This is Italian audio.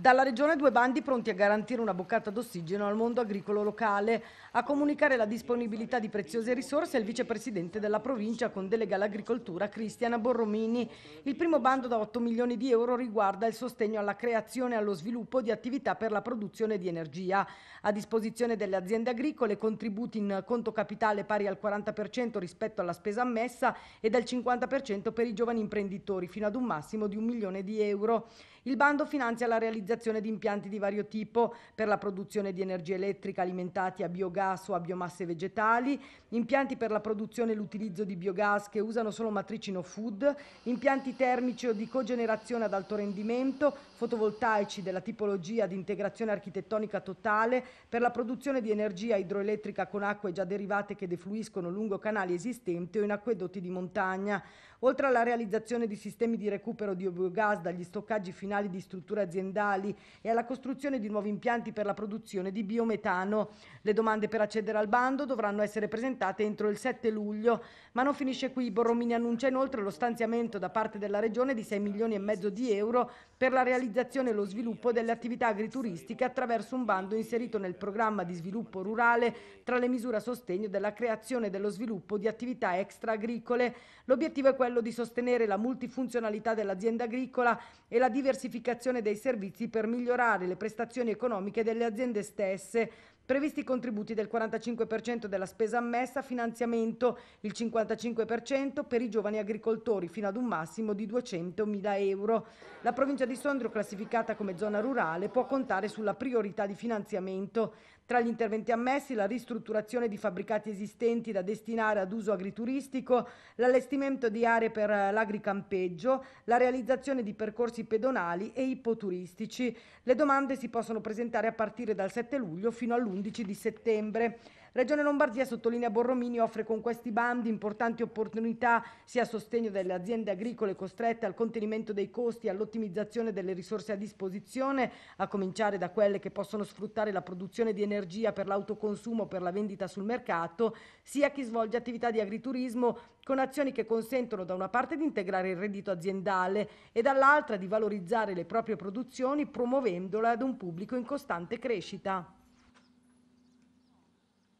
Dalla Regione due bandi pronti a garantire una boccata d'ossigeno al mondo agricolo locale. A comunicare la disponibilità di preziose risorse è il vicepresidente della provincia con delega all'agricoltura Cristiana Borromini. Il primo bando da 8 milioni di euro riguarda il sostegno alla creazione e allo sviluppo di attività per la produzione di energia. A disposizione delle aziende agricole contributi in conto capitale pari al 40% rispetto alla spesa ammessa e del 50% per i giovani imprenditori fino ad un massimo di un milione di euro. Il bando finanzia la realizzazione di impianti di vario tipo per la produzione di energia elettrica alimentati a biogas o a biomasse vegetali, impianti per la produzione e l'utilizzo di biogas che usano solo matrici no food, impianti termici o di cogenerazione ad alto rendimento, fotovoltaici della tipologia di integrazione architettonica totale per la produzione di energia idroelettrica con acque già derivate che defluiscono lungo canali esistenti o in acquedotti di montagna, oltre alla realizzazione di sistemi di recupero di biogas dagli stoccaggi finali finali di strutture aziendali e alla costruzione di nuovi impianti per la produzione di biometano. Le domande per accedere al bando dovranno essere presentate entro il 7 luglio, ma non finisce qui. Borromini annuncia inoltre lo stanziamento da parte della Regione di 6 milioni e mezzo di euro per la realizzazione e lo sviluppo delle attività agrituristiche attraverso un bando inserito nel programma di sviluppo rurale tra le misure a sostegno della creazione e dello sviluppo di attività extra agricole. L'obiettivo è quello di sostenere la multifunzionalità dell'azienda agricola e la diversificazione diversificazione dei servizi per migliorare le prestazioni economiche delle aziende stesse, Previsti i contributi del 45% della spesa ammessa, finanziamento il 55% per i giovani agricoltori fino ad un massimo di 200.000 euro. La provincia di Sondrio, classificata come zona rurale, può contare sulla priorità di finanziamento. Tra gli interventi ammessi la ristrutturazione di fabbricati esistenti da destinare ad uso agrituristico, l'allestimento di aree per eh, l'agricampeggio, la realizzazione di percorsi pedonali e ipoturistici. Le domande si possono presentare a partire dal 7 luglio fino all'11 11 di settembre. Regione Lombardia, sottolinea Borromini, offre con questi bandi importanti opportunità sia a sostegno delle aziende agricole costrette al contenimento dei costi, e all'ottimizzazione delle risorse a disposizione, a cominciare da quelle che possono sfruttare la produzione di energia per l'autoconsumo o per la vendita sul mercato, sia a chi svolge attività di agriturismo con azioni che consentono da una parte di integrare il reddito aziendale e dall'altra di valorizzare le proprie produzioni promuovendole ad un pubblico in costante crescita.